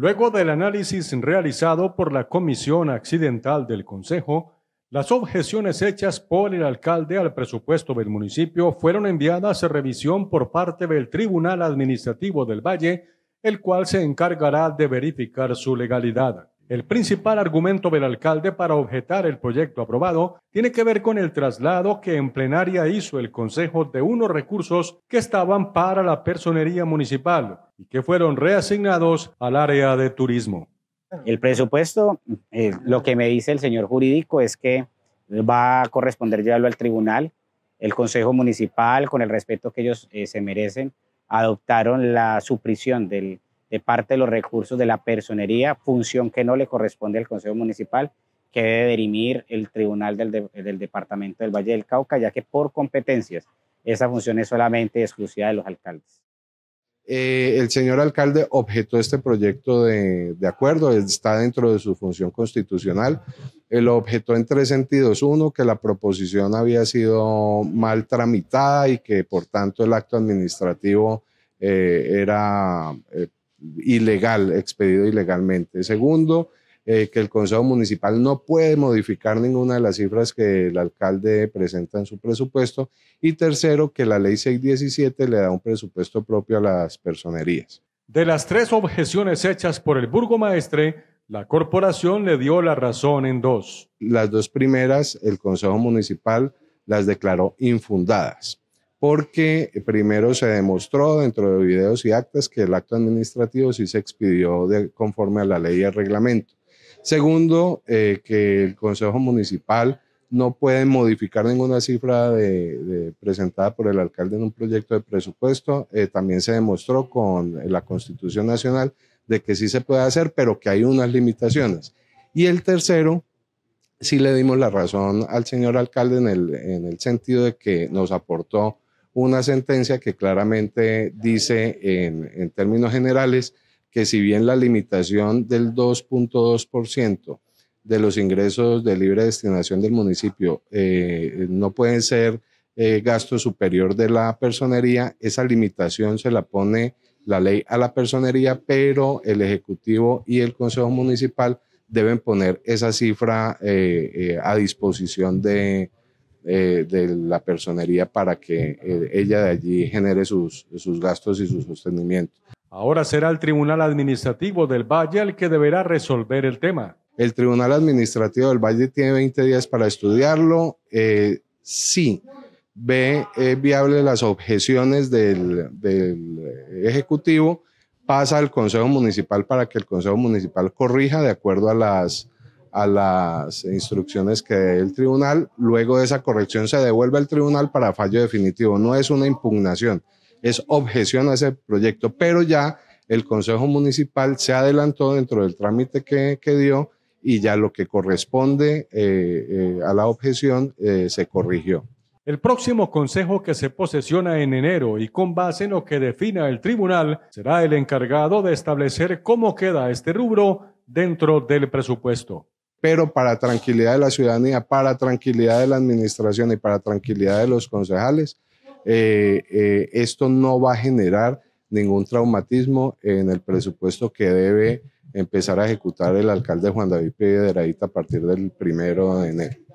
Luego del análisis realizado por la Comisión Accidental del Consejo, las objeciones hechas por el alcalde al presupuesto del municipio fueron enviadas a revisión por parte del Tribunal Administrativo del Valle, el cual se encargará de verificar su legalidad. El principal argumento del alcalde para objetar el proyecto aprobado tiene que ver con el traslado que en plenaria hizo el Consejo de unos recursos que estaban para la personería municipal y que fueron reasignados al área de turismo. El presupuesto, eh, lo que me dice el señor jurídico es que va a corresponder llevarlo al tribunal. El Consejo Municipal, con el respeto que ellos eh, se merecen, adoptaron la supresión del de parte de los recursos de la personería, función que no le corresponde al Consejo Municipal, que debe dirimir el Tribunal del, Departamento del Valle del Cauca, ya que por competencias esa función es solamente exclusiva de los alcaldes. Eh, el señor alcalde objetó este proyecto de, acuerdo, está dentro de su función constitucional. El eh, objeto objetó en tres sentidos. Uno, que la proposición había sido mal tramitada y que por tanto el acto administrativo eh, era ilegal, expedido ilegalmente. Segundo, eh, que el Consejo Municipal no puede modificar ninguna de las cifras que el alcalde presenta en su presupuesto. Y tercero, que la ley 617 le da un presupuesto propio a las personerías. De las tres objeciones hechas por el burgomaestre, la corporación le dio la razón en dos. Las dos primeras, el Consejo Municipal las declaró infundadas porque primero se demostró dentro de videos y actas que el acto administrativo sí se expidió de, conforme a la ley y al reglamento. Segundo, eh, que el Consejo Municipal no puede modificar ninguna cifra de, presentada por el alcalde en un proyecto de presupuesto. Eh, también se demostró con la Constitución Nacional de que sí se puede hacer, pero que hay unas limitaciones. Y el tercero, sí le dimos la razón al señor alcalde en el, en el sentido de que nos aportó una sentencia que claramente dice en, términos generales que si bien la limitación del 2.2% de los ingresos de libre destinación del municipio eh, no pueden ser eh, gasto superior de la personería, esa limitación se la pone la ley a la personería, pero el Ejecutivo y el Consejo Municipal deben poner esa cifra eh, a disposición de, eh, de la personería para que eh, ella de allí genere sus, gastos y su sostenimiento. Ahora será el Tribunal Administrativo del Valle el que deberá resolver el tema. El Tribunal Administrativo del Valle tiene 20 días para estudiarlo. Si eh, sí, ve viable las objeciones del Ejecutivo, pasa al Consejo Municipal para que el Consejo Municipal corrija de acuerdo a las a las instrucciones que el tribunal. Luego de esa corrección se devuelve al tribunal para fallo definitivo. No es una impugnación, es objeción a ese proyecto, pero ya el Consejo Municipal se adelantó dentro del trámite que, dio y ya lo que corresponde eh, eh, a la objeción eh, se corrigió. El próximo consejo que se posesiona en enero y con base en lo que defina el tribunal será el encargado de establecer cómo queda este rubro dentro del presupuesto pero para tranquilidad de la ciudadanía, para tranquilidad de la administración y para tranquilidad de los concejales, eh, eh, esto no va a generar ningún traumatismo en el presupuesto que debe empezar a ejecutar el alcalde Juan David Piedradita a partir del primero de enero.